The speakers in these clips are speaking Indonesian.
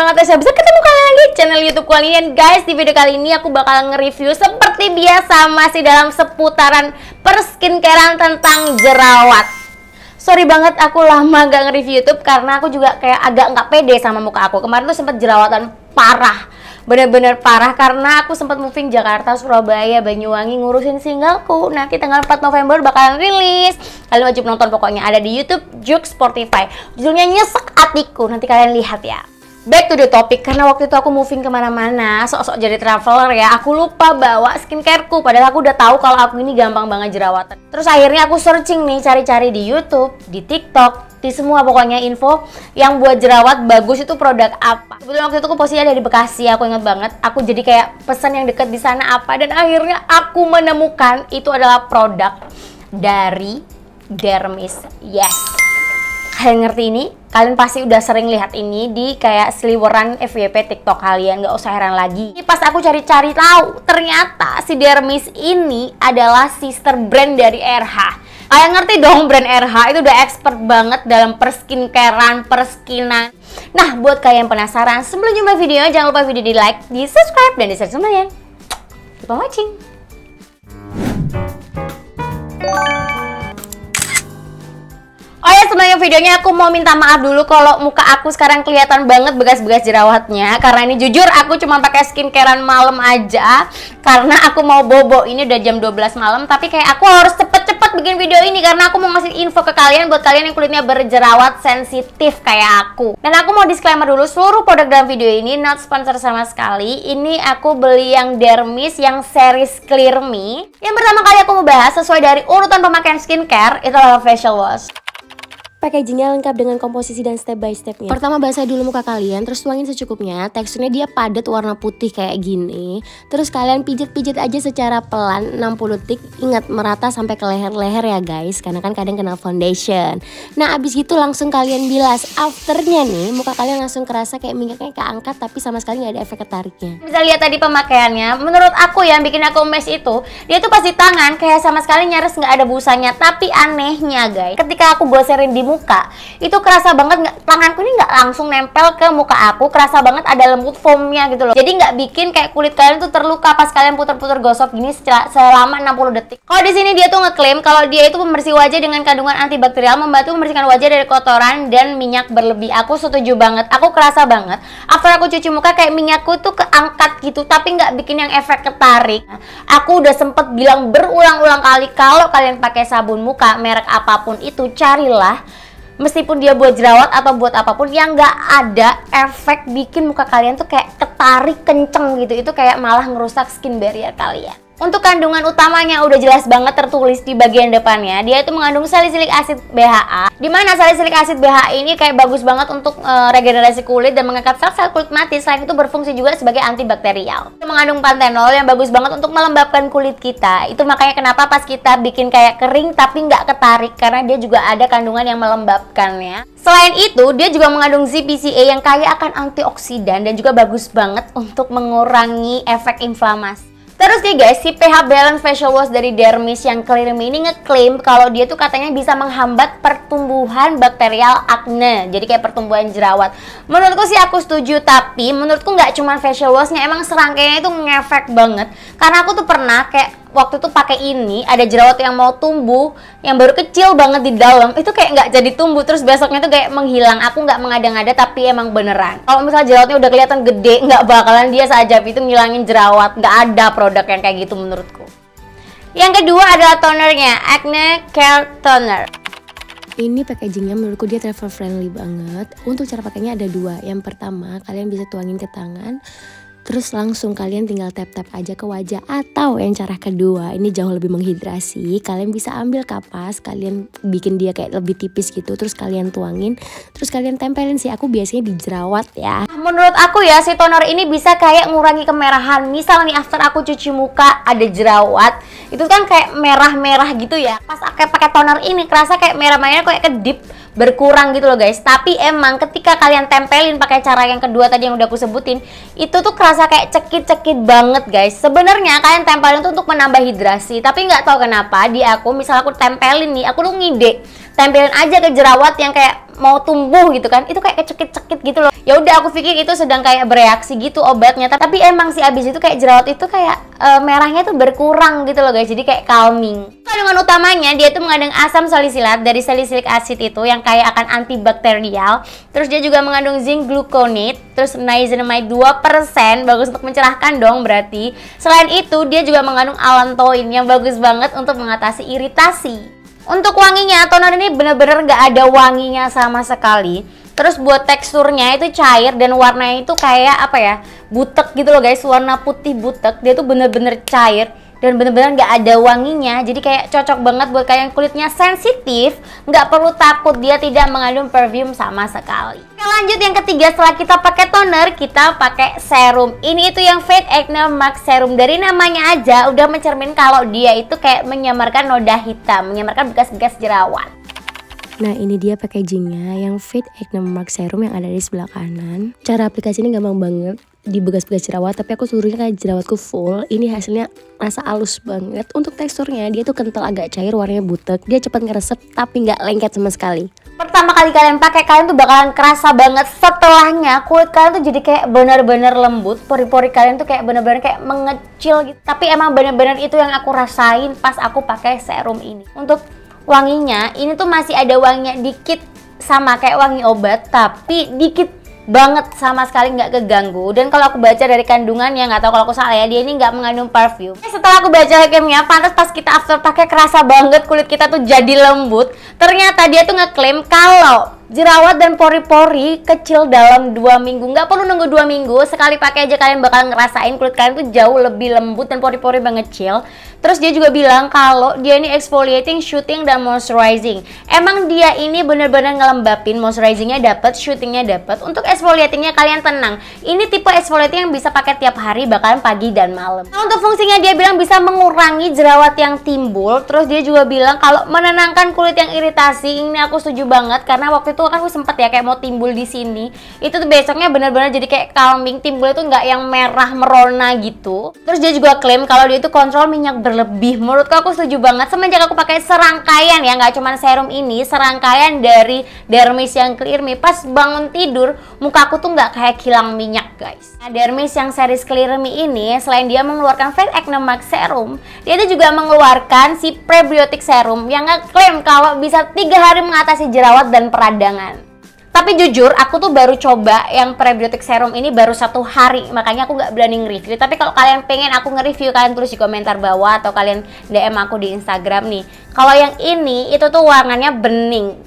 banget ya bisa ketemu kalian lagi channel YouTube kalian guys di video kali ini aku bakal nge-review seperti biasa masih dalam seputaran per skincarean tentang jerawat sorry banget aku lama gak nge-review YouTube karena aku juga kayak agak nggak pede sama muka aku kemarin tuh sempat jerawatan parah bener-bener parah karena aku sempat moving Jakarta, Surabaya, Banyuwangi ngurusin singleku nanti tanggal 4 November bakalan rilis kalian wajib nonton pokoknya ada di Youtube Juk Spotify judulnya Nyesek Atiku nanti kalian lihat ya back to the topic karena waktu itu aku moving kemana-mana sok-sok jadi traveler ya aku lupa bawa skincareku padahal aku udah tahu kalau aku ini gampang banget jerawatan terus akhirnya aku searching nih cari-cari di YouTube di TikTok di semua pokoknya info yang buat jerawat bagus itu produk apa kebetulan waktu itu aku posisinya di Bekasi aku inget banget aku jadi kayak pesan yang deket di sana apa dan akhirnya aku menemukan itu adalah produk dari Dermis yes kalian ngerti ini, kalian pasti udah sering lihat ini di kayak seliweran FYP TikTok kalian, nggak usah heran lagi. Ini pas aku cari-cari tahu, ternyata si Dermis ini adalah sister brand dari RH. Kalian ngerti dong brand RH itu udah expert banget dalam perskincarean, perskinan. Nah, buat kalian penasaran, sebelum jumpa video, jangan lupa video di like, di subscribe, dan di share semuanya. Keep watching! Oh ya sebelumnya videonya aku mau minta maaf dulu kalau muka aku sekarang kelihatan banget bekas-bekas jerawatnya Karena ini jujur aku cuma pakai skincarean malam aja Karena aku mau bobo ini udah jam 12 malam Tapi kayak aku harus cepet-cepet bikin video ini Karena aku mau ngasih info ke kalian buat kalian yang kulitnya berjerawat sensitif kayak aku Dan aku mau disclaimer dulu seluruh produk dalam video ini not sponsor sama sekali Ini aku beli yang Dermis yang series Clear Me Yang pertama kali aku mau bahas sesuai dari urutan pemakaian skincare itu adalah facial wash packagingnya lengkap dengan komposisi dan step by stepnya. Pertama basah dulu muka kalian, terus tuangin secukupnya. Teksturnya dia padat warna putih kayak gini. Terus kalian pijit-pijit aja secara pelan 60 detik. Ingat merata sampai ke leher-leher ya guys, karena kan kadang kena foundation. Nah abis itu langsung kalian bilas. Afternya nih muka kalian langsung kerasa kayak minyaknya keangkat tapi sama sekali gak ada efek ketariknya. Bisa lihat tadi pemakaiannya. Menurut aku ya, yang bikin aku mes itu, dia tuh pasti tangan kayak sama sekali nyaris nggak ada busanya. Tapi anehnya guys, ketika aku goserin di muka itu kerasa banget gak, tanganku ini nggak langsung nempel ke muka aku kerasa banget ada lembut foamnya gitu loh jadi nggak bikin kayak kulit kalian tuh terluka pas kalian puter-puter gosok gini selama 60 detik kalau di sini dia tuh ngeklaim kalau dia itu pembersih wajah dengan kandungan antibakterial membantu membersihkan wajah dari kotoran dan minyak berlebih aku setuju banget aku kerasa banget after aku cuci muka kayak minyakku tuh keangkat gitu tapi nggak bikin yang efek ketarik aku udah sempet bilang berulang-ulang kali kalau kalian pakai sabun muka merek apapun itu carilah meskipun dia buat jerawat atau buat apapun yang nggak ada efek bikin muka kalian tuh kayak ketarik kenceng gitu itu kayak malah ngerusak skin barrier kalian untuk kandungan utamanya udah jelas banget tertulis di bagian depannya. Dia itu mengandung salicylic acid BHA. Dimana salicylic acid BHA ini kayak bagus banget untuk e, regenerasi kulit dan mengangkat sel-sel kulit mati. Selain itu berfungsi juga sebagai antibakterial. Itu mengandung pantenol yang bagus banget untuk melembabkan kulit kita. Itu makanya kenapa pas kita bikin kayak kering tapi nggak ketarik karena dia juga ada kandungan yang melembabkannya. Selain itu, dia juga mengandung ZPCA yang kaya akan antioksidan dan juga bagus banget untuk mengurangi efek inflamasi. Terus nih guys, si pH Balance Facial Wash dari Dermis yang clear ini ngeklaim kalau dia tuh katanya bisa menghambat pertumbuhan bakterial acne, Jadi kayak pertumbuhan jerawat. Menurutku sih aku setuju, tapi menurutku nggak cuma facial washnya, emang serangkaiannya itu ngefek banget. Karena aku tuh pernah kayak waktu itu pakai ini ada jerawat yang mau tumbuh yang baru kecil banget di dalam itu kayak nggak jadi tumbuh terus besoknya tuh kayak menghilang aku nggak mengada-ngada tapi emang beneran kalau misalnya jerawatnya udah kelihatan gede nggak bakalan dia saja itu ngilangin jerawat nggak ada produk yang kayak gitu menurutku yang kedua adalah tonernya acne care toner ini packagingnya menurutku dia travel friendly banget. Untuk cara pakainya ada dua. Yang pertama, kalian bisa tuangin ke tangan Terus langsung kalian tinggal tap-tap aja ke wajah atau yang cara kedua ini jauh lebih menghidrasi. Kalian bisa ambil kapas, kalian bikin dia kayak lebih tipis gitu, terus kalian tuangin, terus kalian tempelin sih. Aku biasanya di jerawat ya. Menurut aku ya si toner ini bisa kayak ngurangi kemerahan. Misal nih after aku cuci muka ada jerawat, itu kan kayak merah-merah gitu ya. Pas aku pakai toner ini kerasa kayak merah-merahnya kayak kedip berkurang gitu loh guys tapi emang ketika kalian tempelin pakai cara yang kedua tadi yang udah aku sebutin itu tuh kerasa kayak cekit-cekit banget guys sebenarnya kalian tempelin tuh untuk menambah hidrasi tapi nggak tahu kenapa di aku misal aku tempelin nih aku tuh ngide tempelin aja ke jerawat yang kayak mau tumbuh gitu kan itu kayak kecekit-cekit gitu loh ya udah aku pikir itu sedang kayak bereaksi gitu obatnya tapi emang sih abis itu kayak jerawat itu kayak e, merahnya tuh berkurang gitu loh guys jadi kayak calming kandungan utamanya dia tuh mengandung asam salisilat dari salisilik acid itu yang kayak akan antibakterial terus dia juga mengandung zinc gluconate terus niacinamide 2% bagus untuk mencerahkan dong berarti selain itu dia juga mengandung allantoin yang bagus banget untuk mengatasi iritasi untuk wanginya, toner ini bener-bener gak ada wanginya sama sekali. Terus buat teksturnya itu cair dan warnanya itu kayak apa ya? Butek gitu loh guys, warna putih butek. Dia tuh bener-bener cair dan bener-bener nggak ada wanginya jadi kayak cocok banget buat kalian kulitnya sensitif nggak perlu takut dia tidak mengandung perfume sama sekali Oke, lanjut yang ketiga setelah kita pakai toner kita pakai serum ini itu yang Fade Acne Max Serum dari namanya aja udah mencermin kalau dia itu kayak menyamarkan noda hitam menyamarkan bekas-bekas jerawat Nah ini dia packagingnya yang Fit Acne Mark Serum yang ada di sebelah kanan. Cara aplikasi ini gampang banget di bekas-bekas jerawat tapi aku seluruhnya kayak jerawatku full ini hasilnya rasa halus banget untuk teksturnya dia tuh kental agak cair warnanya butek dia cepat ngeresep tapi nggak lengket sama sekali pertama kali kalian pakai kalian tuh bakalan kerasa banget setelahnya kulit kalian tuh jadi kayak benar-benar lembut pori-pori kalian tuh kayak benar-benar kayak mengecil gitu tapi emang benar-benar itu yang aku rasain pas aku pakai serum ini untuk wanginya ini tuh masih ada wanginya dikit sama kayak wangi obat tapi dikit banget sama sekali nggak keganggu dan kalau aku baca dari kandungan yang nggak tahu kalau aku salah ya dia ini nggak mengandung parfum setelah aku baca hakimnya pantas pas kita after pakai kerasa banget kulit kita tuh jadi lembut ternyata dia tuh ngeklaim kalau jerawat dan pori-pori kecil dalam dua minggu nggak perlu nunggu dua minggu sekali pakai aja kalian bakal ngerasain kulit kalian tuh jauh lebih lembut dan pori-pori banget mengecil terus dia juga bilang kalau dia ini exfoliating, shooting dan moisturizing emang dia ini bener-bener ngelembapin moisturizingnya dapet, shootingnya dapet untuk exfoliatingnya kalian tenang ini tipe exfoliating yang bisa pakai tiap hari bahkan pagi dan malam nah, untuk fungsinya dia bilang bisa mengurangi jerawat yang timbul terus dia juga bilang kalau menenangkan kulit yang iritasi ini aku setuju banget karena waktu itu tuh kan aku sempet ya kayak mau timbul di sini itu tuh besoknya bener-bener jadi kayak calming timbulnya tuh nggak yang merah merona gitu terus dia juga klaim kalau dia itu kontrol minyak berlebih menurutku aku setuju banget semenjak aku pakai serangkaian ya nggak cuma serum ini serangkaian dari dermis yang clear me pas bangun tidur muka aku tuh nggak kayak kilang minyak guys nah, dermis yang series clear me ini selain dia mengeluarkan fat acne max serum dia itu juga mengeluarkan si prebiotic serum yang nggak klaim kalau bisa tiga hari mengatasi jerawat dan peradangan tapi jujur aku tuh baru coba yang prebiotik serum ini baru satu hari makanya aku nggak berani nge-review tapi kalau kalian pengen aku nge-review kalian tulis di komentar bawah atau kalian DM aku di Instagram nih kalau yang ini itu tuh warnanya bening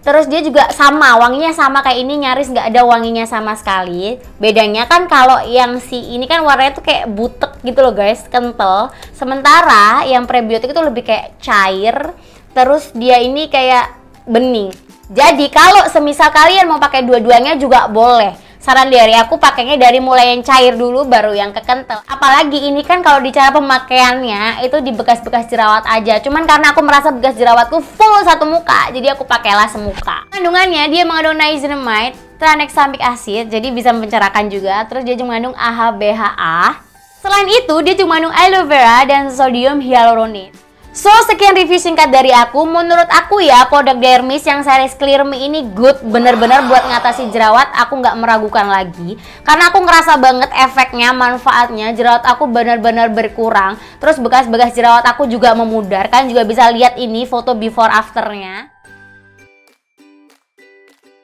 Terus dia juga sama, wanginya sama kayak ini, nyaris nggak ada wanginya sama sekali. Bedanya kan kalau yang si ini kan warnanya tuh kayak butek gitu loh guys, kental. Sementara yang prebiotik itu lebih kayak cair. Terus dia ini kayak bening. Jadi kalau semisal kalian mau pakai dua-duanya juga boleh. Saran dari aku pakainya dari mulai yang cair dulu baru yang kekental. Apalagi ini kan kalau cara pemakaiannya itu di bekas-bekas jerawat aja. Cuman karena aku merasa bekas jerawatku full satu muka, jadi aku pakailah semuka. Kandungannya dia mengandung niacinamide, tranexamic acid, jadi bisa mencerahkan juga. Terus dia juga mengandung BHA. Selain itu, dia cuma mengandung aloe vera dan sodium hyaluronate. So, sekian review singkat dari aku. Menurut aku ya, produk Dermis yang series Clear Me ini good bener-bener buat ngatasi jerawat. Aku nggak meragukan lagi. Karena aku ngerasa banget efeknya, manfaatnya. Jerawat aku bener-bener berkurang. Terus bekas-bekas jerawat aku juga memudar. Kalian juga bisa lihat ini foto before afternya.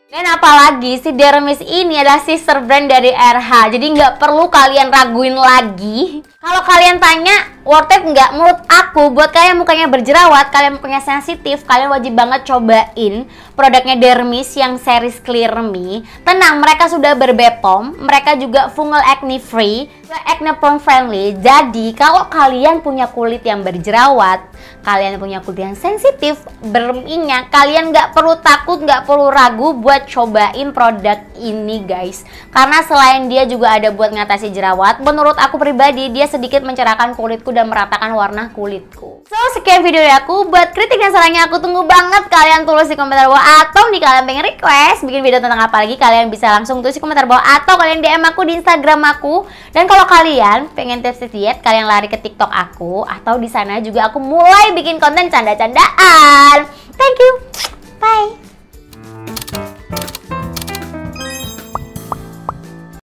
Dan apalagi si Dermis ini adalah sister brand dari RH Jadi nggak perlu kalian raguin lagi Kalau kalian tanya worth it nggak menurut aku buat kalian mukanya berjerawat kalian mukanya sensitif kalian wajib banget cobain produknya Dermis yang series Clear Me tenang mereka sudah berbepom mereka juga fungal acne free ke acne prone friendly. Jadi, kalau kalian punya kulit yang berjerawat, kalian punya kulit yang sensitif, berminyak, kalian nggak perlu takut, nggak perlu ragu buat cobain produk ini, guys. Karena selain dia juga ada buat ngatasi jerawat, menurut aku pribadi dia sedikit mencerahkan kulitku dan meratakan warna kulitku. So, sekian video dari aku. Buat kritik dan sarannya aku tunggu banget kalian tulis di komentar bawah atau nih kalian pengen request bikin video tentang apa lagi, kalian bisa langsung tulis di komentar bawah atau kalian DM aku di Instagram aku. Dan kalau kalau kalian pengen tes diet, kalian lari ke TikTok aku atau di sana juga aku mulai bikin konten canda-candaan. Thank you. Bye.